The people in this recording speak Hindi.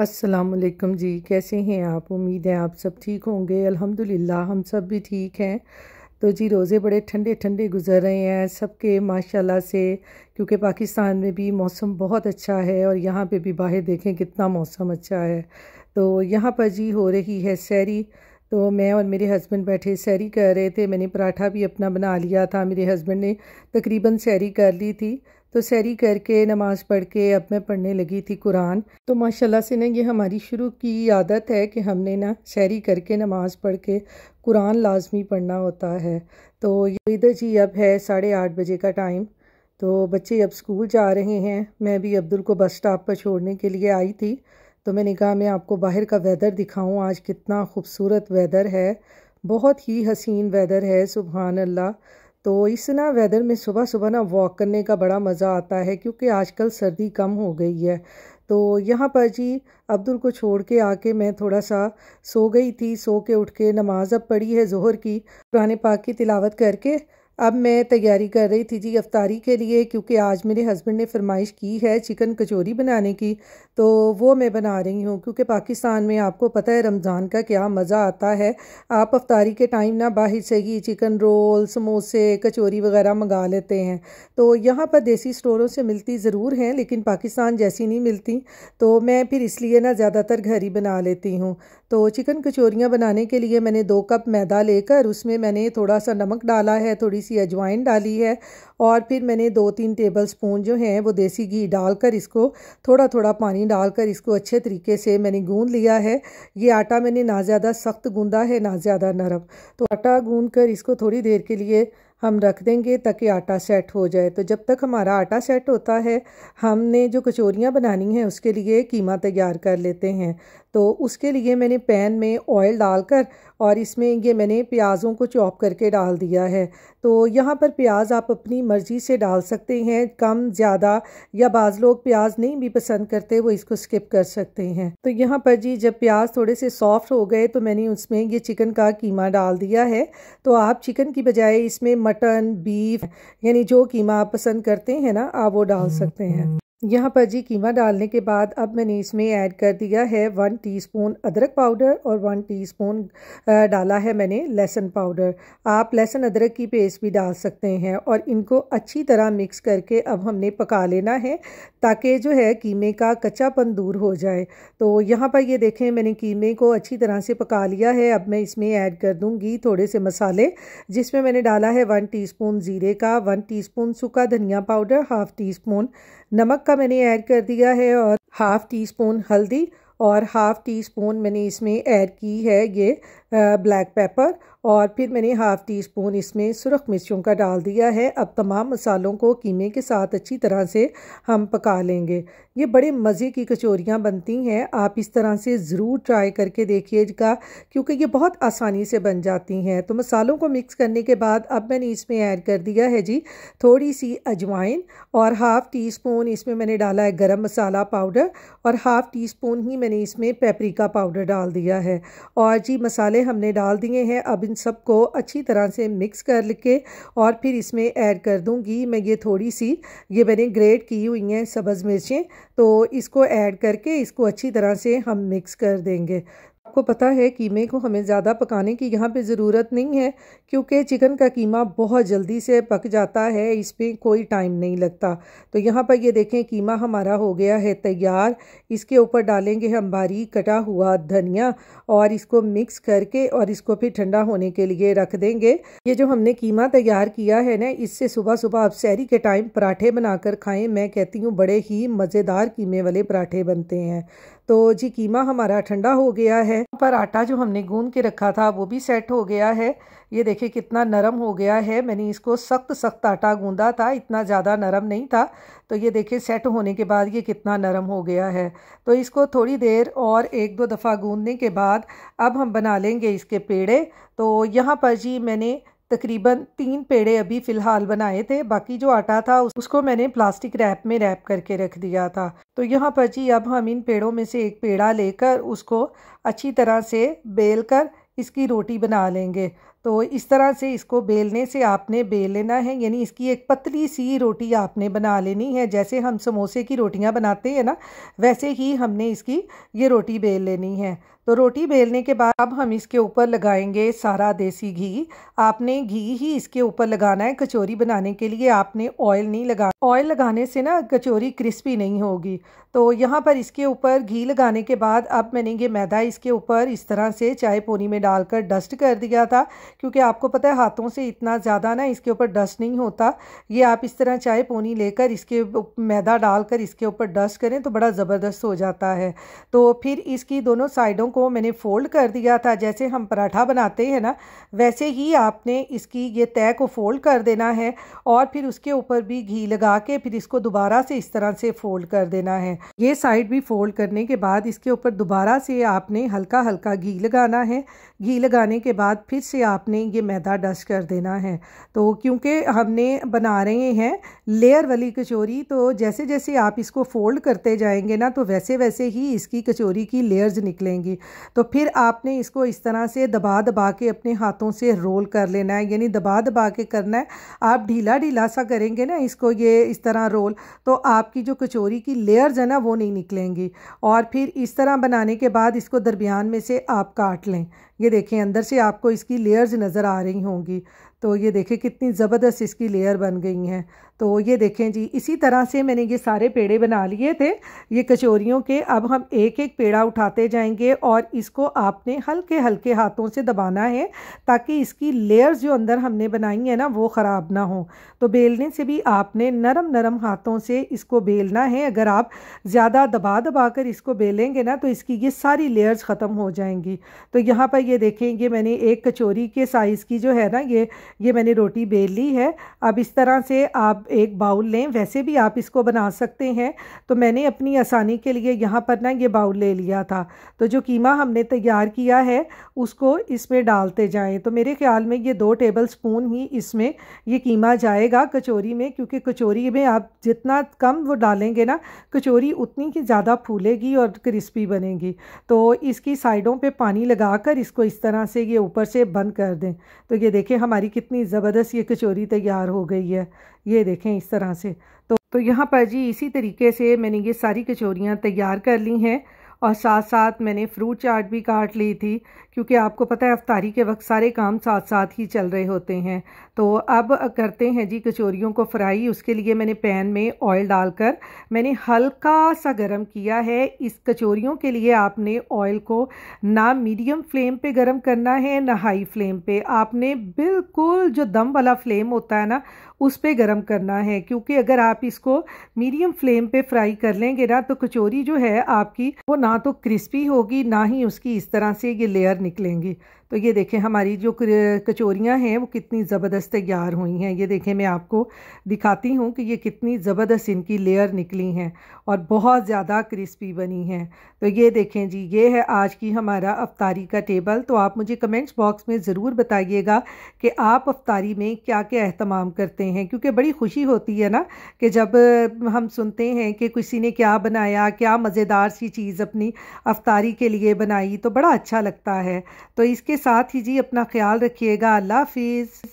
असलकम जी कैसे हैं आप उम्मीद है आप सब ठीक होंगे अल्हम्दुलिल्लाह हम सब भी ठीक हैं तो जी रोज़े बड़े ठंडे ठंडे गुजर रहे हैं सबके माशाल्लाह से क्योंकि पाकिस्तान में भी मौसम बहुत अच्छा है और यहाँ पे भी बाहर देखें कितना मौसम अच्छा है तो यहाँ पर जी हो रही है सैरी तो मैं और मेरे हस्बैंड बैठे सैरी कर रहे थे मैंने पराठा भी अपना बना लिया था मेरे हस्बैंड ने तकरीबन सैरी कर ली थी तो सैरी करके नमाज़ पढ़ के अब मैं पढ़ने लगी थी कुरान तो माशाल्लाह से ना ये हमारी शुरू की आदत है कि हमने ना सैरी करके नमाज़ पढ़ के कुरान लाजमी पढ़ना होता है तो इधर जी अब है साढ़े आठ बजे का टाइम तो बच्चे अब स्कूल जा रहे हैं मैं भी अब्दुल को बस स्टॉप पर छोड़ने के लिए आई थी तो मैंने कहा मैं आपको बाहर का वेदर दिखाऊँ आज कितना खूबसूरत वेदर है बहुत ही हसीन वेदर है सुबहान अल्लाह तो इस ना वेदर में सुबह सुबह ना वॉक करने का बड़ा मज़ा आता है क्योंकि आजकल सर्दी कम हो गई है तो यहाँ पर जी अब्दुल को छोड़ के आके मैं थोड़ा सा सो गई थी सो के उठ के नमाज़ अब पढ़ी है जोहर की पुराने पाक की तिलावत करके अब मैं तैयारी कर रही थी जी अफ्तारी के लिए क्योंकि आज मेरे हस्बैंड ने फरमाइश की है चिकन कचौरी बनाने की तो वो मैं बना रही हूँ क्योंकि पाकिस्तान में आपको पता है रमज़ान का क्या मज़ा आता है आप अफ्तारी के टाइम ना बाहर से ही चिकन रोल समोसे कचौरी वगैरह मंगा लेते हैं तो यहाँ पर देसी स्टोरों से मिलती ज़रूर हैं लेकिन पाकिस्तान जैसी नहीं मिलती तो मैं फिर इसलिए ना ज़्यादातर घर ही बना लेती हूँ तो चिकन कचौरियाँ बनाने के लिए मैंने दो कप मैदा लेकर उसमें मैंने थोड़ा सा नमक डाला है थोड़ी सी अजवाइन डाली है और फिर मैंने दो तीन टेबल स्पून जो हैं वो देसी घी डालकर इसको थोड़ा थोड़ा पानी डालकर इसको अच्छे तरीके से मैंने गूँध लिया है ये आटा मैंने ना ज़्यादा सख्त गूँधा है ना ज़्यादा नरम तो आटा गूँध कर इसको थोड़ी देर के लिए हम रख देंगे ताकि आटा सेट हो जाए तो जब तक हमारा आटा सेट होता है हमने जो कचौरियाँ बनानी हैं उसके लिए कीमा तैयार कर लेते हैं तो उसके लिए मैंने पैन में ऑयल डालकर और इसमें ये मैंने प्याज़ों को चॉप करके डाल दिया है तो यहाँ पर प्याज आप अपनी मर्ज़ी से डाल सकते हैं कम ज़्यादा या बाज़ लोग प्याज नहीं भी पसंद करते वो इसको स्किप कर सकते हैं तो यहाँ पर जी जब प्याज थोड़े से सॉफ्ट हो गए तो मैंने उसमें ये चिकन का कीमा डाल दिया है तो आप चिकन की बजाय इसमें मटन बीफ यानी जो कीमा आप पसंद करते हैं ना आप वो डाल हम्म, सकते हैं हम्म। यहाँ पर जी कीमा डालने के बाद अब मैंने इसमें ऐड कर दिया है वन टीस्पून अदरक पाउडर और वन टीस्पून डाला है मैंने लहसुन पाउडर आप लहसुन अदरक की पेस्ट भी डाल सकते हैं और इनको अच्छी तरह मिक्स करके अब हमने पका लेना है ताकि जो है कीमे का कच्चापन दूर हो जाए तो यहाँ पर ये देखें मैंने कीमे को अच्छी तरह से पका लिया है अब मैं इसमें ऐड कर दूँगी थोड़े से मसाले जिसमें मैंने डाला है वन टी जीरे का वन टी सूखा धनिया पाउडर हाफ़ टी स्पून नमक का मैंने ऐड कर दिया है और हाफ़ टी स्पून हल्दी और हाफ़ टी स्पून मैंने इसमें ऐड की है ये ब्लैक पेपर और फिर मैंने हाफ़ टी स्पून इसमें सुरख मिर्चों का डाल दिया है अब तमाम मसालों को कीमे के साथ अच्छी तरह से हम पका लेंगे ये बड़े मज़े की कचौरियाँ बनती हैं आप इस तरह से ज़रूर ट्राई करके देखिएगा क्योंकि ये बहुत आसानी से बन जाती हैं तो मसालों को मिक्स करने के बाद अब मैंने इसमें ऐड कर दिया है जी थोड़ी सी अजवाइन और हाफ़ टी स्पून इसमें मैंने डाला है गर्म मसाला पाउडर और हाफ़ टी स्पून ही मैंने इसमें पेपरिका पाउडर डाल दिया है और जी मसाले हमने डाल दिए हैं अब इन सबको अच्छी तरह से मिक्स कर करके और फिर इसमें ऐड कर दूंगी मैं ये थोड़ी सी ये मैंने ग्रेट की हुई हैं सब्ज़ मिर्चें तो इसको ऐड करके इसको अच्छी तरह से हम मिक्स कर देंगे आपको पता है कीमे को हमें ज़्यादा पकाने की यहाँ पे ज़रूरत नहीं है क्योंकि चिकन का कीमा बहुत जल्दी से पक जाता है इसमें कोई टाइम नहीं लगता तो यहाँ पर ये देखें कीमा हमारा हो गया है तैयार इसके ऊपर डालेंगे हम बारीक कटा हुआ धनिया और इसको मिक्स करके और इसको फिर ठंडा होने के लिए रख देंगे ये जो हमने कीमा तैयार किया है ना इससे सुबह सुबह आप सैरी के टाइम पराठे बनाकर खाएं मैं कहती हूँ बड़े ही मज़ेदार कीमे वाले पराठे बनते हैं तो जी कीमा हमारा ठंडा हो गया है पर आटा जो हमने गूंद के रखा था वो भी सेट हो गया है ये देखिए कितना नरम हो गया है मैंने इसको सख्त सख्त आटा गूंदा था इतना ज़्यादा नरम नहीं था तो ये देखिए सेट होने के बाद ये कितना नरम हो गया है तो इसको थोड़ी देर और एक दो दफ़ा गूंदने के बाद अब हम बना लेंगे इसके पेड़े तो यहाँ पर जी मैंने तकरीबन तीन पेड़े अभी फ़िलहाल बनाए थे बाकी जो आटा था उसको मैंने प्लास्टिक रैप में रैप करके रख दिया था तो यहाँ पर जी अब हम इन पेड़ों में से एक पेड़ा लेकर उसको अच्छी तरह से बेल कर इसकी रोटी बना लेंगे तो इस तरह से इसको बेलने से आपने बेल लेना है यानी इसकी एक पतली सी रोटी आपने बना लेनी है जैसे हम समोसे की रोटियां बनाते हैं ना वैसे ही हमने इसकी ये रोटी बेल लेनी है तो रोटी बेलने के बाद अब हम इसके ऊपर लगाएंगे सारा देसी घी आपने घी ही इसके ऊपर लगाना है कचौरी बनाने के लिए आपने ऑयल नहीं लगा ऑयल लगाने से ना कचौरी क्रिस्पी नहीं होगी तो यहाँ पर इसके ऊपर घी लगाने के बाद अब मैंने ये मैदा इसके ऊपर इस तरह से चाय पोनी में डालकर डस्ट कर दिया था क्योंकि आपको पता है हाथों से इतना ज़्यादा ना इसके ऊपर डस्ट नहीं होता ये आप इस तरह चाय पोनी लेकर इसके मैदा डालकर इसके ऊपर डस्ट करें तो बड़ा ज़बरदस्त हो जाता है तो फिर इसकी दोनों साइडों को मैंने फ़ोल्ड कर दिया था जैसे हम पराठा बनाते हैं ना वैसे ही आपने इसकी ये तय को फ़ोल्ड कर देना है और फिर उसके ऊपर भी घी लगा के फिर इसको दोबारा से इस तरह से फ़ोल्ड कर देना है ये साइड भी फ़ोल्ड करने के बाद इसके ऊपर दोबारा से आपने हल्का हल्का घी लगाना है घी लगाने के बाद फिर से आपने ये मैदा डस्ट कर देना है तो क्योंकि हमने बना रहे हैं लेयर वाली कचौरी तो जैसे जैसे आप इसको फ़ोल्ड करते जाएंगे ना तो वैसे वैसे ही इसकी कचौरी की लेयर्स निकलेंगी तो फिर आपने इसको इस तरह से दबा दबा के अपने हाथों से रोल कर लेना है यानी दबा दबा के करना है आप ढीला ढीला सा करेंगे ना इसको ये इस तरह रोल तो आपकी जो कचौरी की लेयर्स है ना वो नहीं निकलेंगी और फिर इस तरह बनाने के बाद इसको दरमियान में से आप काट लें ये देखें अंदर से आपको इसकी लेयर्स नज़र आ रही होंगी तो ये देखें कितनी ज़बरदस्त इसकी लेयर बन गई हैं तो ये देखें जी इसी तरह से मैंने ये सारे पेड़े बना लिए थे ये कचोरियों के अब हम एक एक पेड़ा उठाते जाएंगे और इसको आपने हल्के हल्के हाथों से दबाना है ताकि इसकी लेयर्स जो अंदर हमने बनाई है ना वो ख़राब ना हो तो बेलने से भी आपने नरम नरम हाथों से इसको बेलना है अगर आप ज़्यादा दबा दबा कर इसको बेलेंगे ना तो इसकी ये सारी लेयर्स ख़त्म हो जाएंगी तो यहाँ पर ये देखें ये मैंने एक कचौरी के साइज़ की जो है ना ये ये मैंने रोटी बेल ली है अब इस तरह से आप एक बाउल लें वैसे भी आप इसको बना सकते हैं तो मैंने अपनी आसानी के लिए यहाँ पर ना ये बाउल ले लिया था तो जो कीमा हमने तैयार किया है उसको इसमें डालते जाएँ तो मेरे ख्याल में ये दो टेबल स्पून ही इसमें ये कीमा जाएगा कचौरी में क्योंकि कचौरी में आप जितना कम वो डालेंगे ना कचौरी उतनी ही ज़्यादा फूलेगी और क्रिस्पी बनेगी तो इसकी साइडों पे पानी लगाकर इसको इसको इस तरह से ये ऊपर से बंद कर दें तो ये देखें हमारी कितनी ज़बरदस्त ये कचौरी तैयार हो गई है ये देखें इस तरह से तो तो यहाँ पर जी इसी तरीके से मैंने ये सारी कचौरियाँ तैयार कर ली हैं और साथ साथ मैंने फ्रूट चाट भी काट ली थी क्योंकि आपको पता है अफ्तारी के वक्त सारे काम साथ साथ ही चल रहे होते हैं तो अब करते हैं जी कचौरियों को फ्राई उसके लिए मैंने पैन में ऑयल डालकर मैंने हल्का सा गरम किया है इस कचौरियों के लिए आपने ऑयल को ना मीडियम फ्लेम पे गर्म करना है ना हाई फ्लेम पे आपने बिल्कुल जो दम वाला फ्लेम होता है ना उस पर गर्म करना है क्योंकि अगर आप इसको मीडियम फ्लेम पर फ्राई कर लेंगे ना तो कचौरी जो है आपकी वो ना तो क्रिस्पी होगी ना ही उसकी इस तरह से ये लेयर निकलेंगी तो ये देखें हमारी जो कचोरियाँ हैं वो कितनी ज़बरदस्त तैयार हुई हैं ये देखें मैं आपको दिखाती हूँ कि ये कितनी ज़बरदस्त इनकी लेयर निकली हैं और बहुत ज़्यादा क्रिस्पी बनी हैं तो ये देखें जी ये है आज की हमारा अफ्तारी का टेबल तो आप मुझे कमेंट्स बॉक्स में ज़रूर बताइएगा कि आप अफ्तारी में क्या क्या अहतमाम करते हैं क्योंकि बड़ी खुशी होती है ना कि जब हम सुनते हैं कि किसी ने क्या बनाया क्या मज़ेदार सी चीज़ अपनी अफ्तारी के लिए बनाई तो बड़ा अच्छा लगता है तो इसके साथ ही जी अपना ख्याल रखिएगा अल्लाह हाफिज़